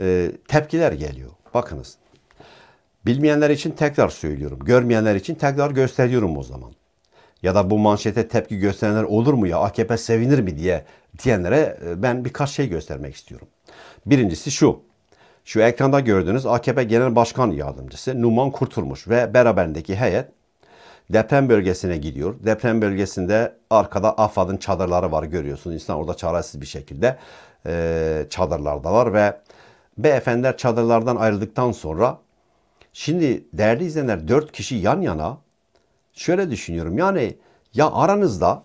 E, tepkiler geliyor. Bakınız. Bilmeyenler için tekrar söylüyorum. Görmeyenler için tekrar gösteriyorum o zaman. Ya da bu manşete tepki gösterenler olur mu ya AKP sevinir mi diye diyenlere e, ben birkaç şey göstermek istiyorum. Birincisi şu. Şu ekranda gördüğünüz AKP Genel Başkan Yardımcısı Numan Kurtulmuş ve beraberindeki heyet deprem bölgesine gidiyor. Deprem bölgesinde arkada AFAD'ın çadırları var görüyorsunuz. İnsan orada çaresiz bir şekilde e, çadırlardalar ve beyefendiler çadırlardan ayrıldıktan sonra şimdi değerli izleyenler dört kişi yan yana şöyle düşünüyorum. Yani ya aranızda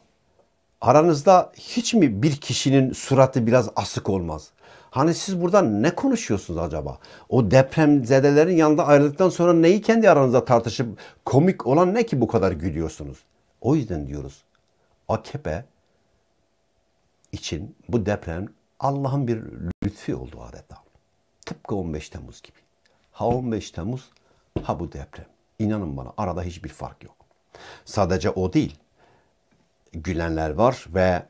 aranızda hiç mi bir kişinin suratı biraz asık olmaz? Hani siz burada ne konuşuyorsunuz acaba? O depremzedelerin yanında ayrıldıktan sonra neyi kendi aranızda tartışıp komik olan ne ki bu kadar gülüyorsunuz? O yüzden diyoruz AKP için bu deprem Allah'ın bir lütfi oldu adeta. Tıpkı 15 Temmuz gibi. Ha 15 Temmuz, ha bu deprem. İnanın bana arada hiçbir fark yok. Sadece o değil. Gülenler var ve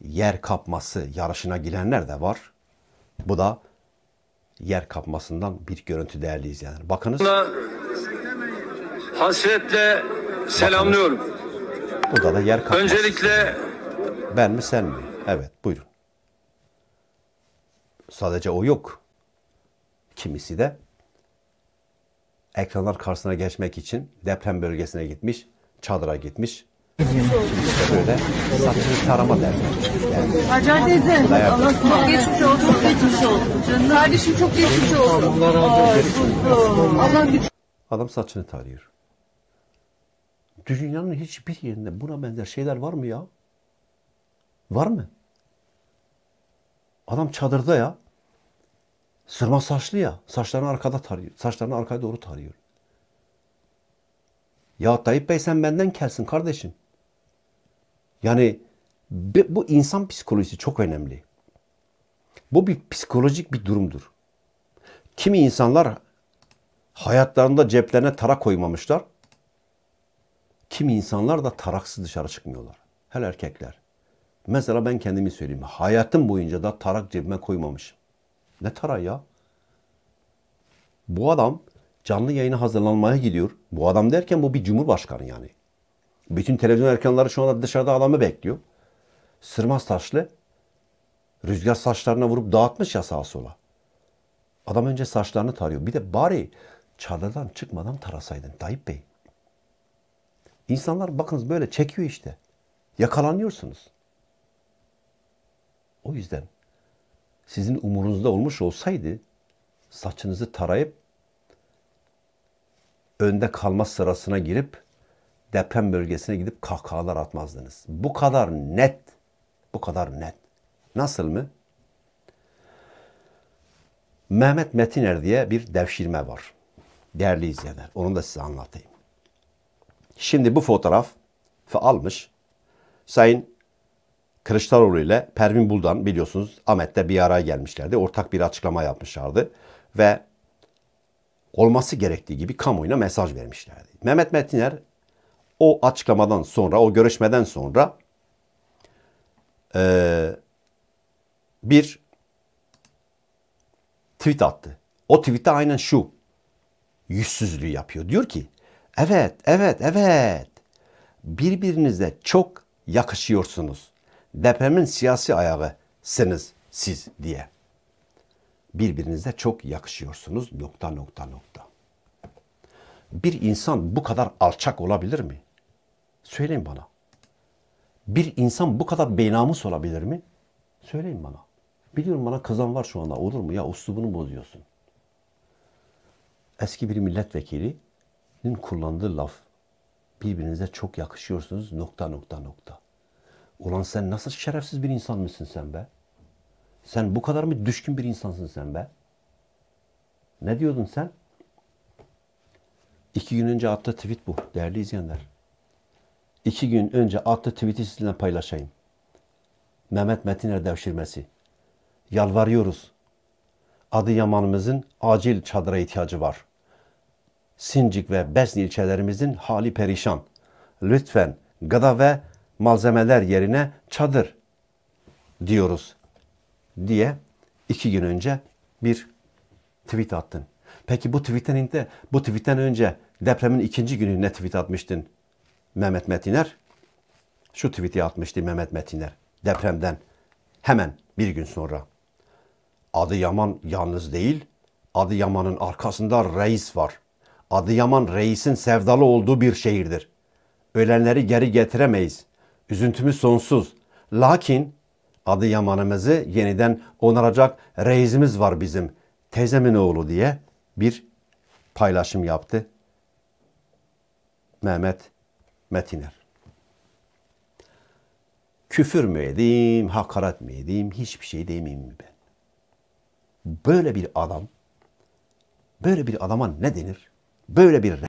yer kapması yarışına girenler de var. Bu da yer kapmasından bir görüntü değerli izleyenler. Bakınız. Hasretle selamlıyorum. Bu Burada da yer kapması. Öncelikle ben mi sen mi? Evet buyurun. Sadece o yok. Kimisi de ekranlar karşısına geçmek için deprem bölgesine gitmiş, çadıra gitmiş. İşte böyle saçını tarama derler. Yani, Hacer teyze, Allah geçmiş olsun, geçmiş olsun. Kardeşim çok geçmiş olsun. Adam saçını tarıyor. Dünyanın hiçbir yerinde buna benzer şeyler var mı ya? Var mı? Adam çadırda ya. Sırma saçlı ya. Saçlarını arkada tarıyor. Saçlarını arkaya doğru tarıyor. Ya Tayyip Bey sen benden kelsin kardeşim. Yani bu insan psikolojisi çok önemli. Bu bir psikolojik bir durumdur. Kimi insanlar hayatlarında ceplerine tara koymamışlar. Kimi insanlar da taraksız dışarı çıkmıyorlar. Hele erkekler. Mesela ben kendimi söyleyeyim. Hayatım boyunca da tarak cebime koymamışım. Ne taray ya? Bu adam canlı yayına hazırlanmaya gidiyor. Bu adam derken bu bir cumhurbaşkanı yani. Bütün televizyon erkanları şu anda dışarıda adamı bekliyor. Sırma saçlı rüzgar saçlarına vurup dağıtmış ya sağa sola. Adam önce saçlarını tarıyor. Bir de bari çadırdan çıkmadan tarasaydın Tayyip Bey. İnsanlar bakınız böyle çekiyor işte. Yakalanıyorsunuz. O yüzden sizin umurunuzda olmuş olsaydı saçınızı tarayıp önde kalma sırasına girip deprem bölgesine gidip kahkahalar atmazdınız. Bu kadar net. Bu kadar net. Nasıl mı? Mehmet Metiner diye bir devşirme var. Değerli izleyenler. Onu da size anlatayım. Şimdi bu fotoğraf almış Sayın Kılıçdaroğlu ile Pervin Buldan biliyorsunuz Ahmet'te bir araya gelmişlerdi. Ortak bir açıklama yapmışlardı ve olması gerektiği gibi kamuoyuna mesaj vermişlerdi. Mehmet Metiner o açıklamadan sonra, o görüşmeden sonra e, bir tweet attı. O tweette aynen şu yüzsüzlüğü yapıyor. Diyor ki evet, evet, evet birbirinizle çok yakışıyorsunuz depremin siyasi ayağısınız siz diye. Birbirinize çok yakışıyorsunuz nokta nokta nokta. Bir insan bu kadar alçak olabilir mi? Söyleyin bana. Bir insan bu kadar beynamus olabilir mi? Söyleyin bana. Biliyorum bana kızan var şu anda olur mu? Ya uslubunu bozuyorsun. Eski bir milletvekilinin kullandığı laf birbirinize çok yakışıyorsunuz nokta nokta nokta. Ulan sen nasıl şerefsiz bir insan mısın sen be? Sen bu kadar mı düşkün bir insansın sen be? Ne diyordun sen? İki gün önce attığı tweet bu değerli izleyenler. İki gün önce attığı tweet'i sizinle paylaşayım. Mehmet Metiner devşirmesi. Yalvarıyoruz. Adı Yaman'ımızın acil çadıra ihtiyacı var. Sincik ve Besni ilçelerimizin hali perişan. Lütfen gıda ve malzemeler yerine çadır diyoruz diye iki gün önce bir tweet attın. Peki bu tweetten, inte, bu tweetten önce depremin ikinci günü ne tweet atmıştın Mehmet Metiner? Şu tweet'i atmıştı Mehmet Metiner depremden hemen bir gün sonra. Adı Yaman yalnız değil, Adı Yaman'ın arkasında reis var. Adı Yaman reisin sevdalı olduğu bir şehirdir. Ölenleri geri getiremeyiz. Üzüntümüz sonsuz. Lakin adı Yaman'ımızı yeniden onaracak reizimiz var bizim. Teyzemin oğlu diye bir paylaşım yaptı. Mehmet Metiner. Küfür mü edeyim, hakaret mi edeyim, hiçbir şey demeyeyim mi ben? Böyle bir adam, böyle bir adama ne denir? Böyle bir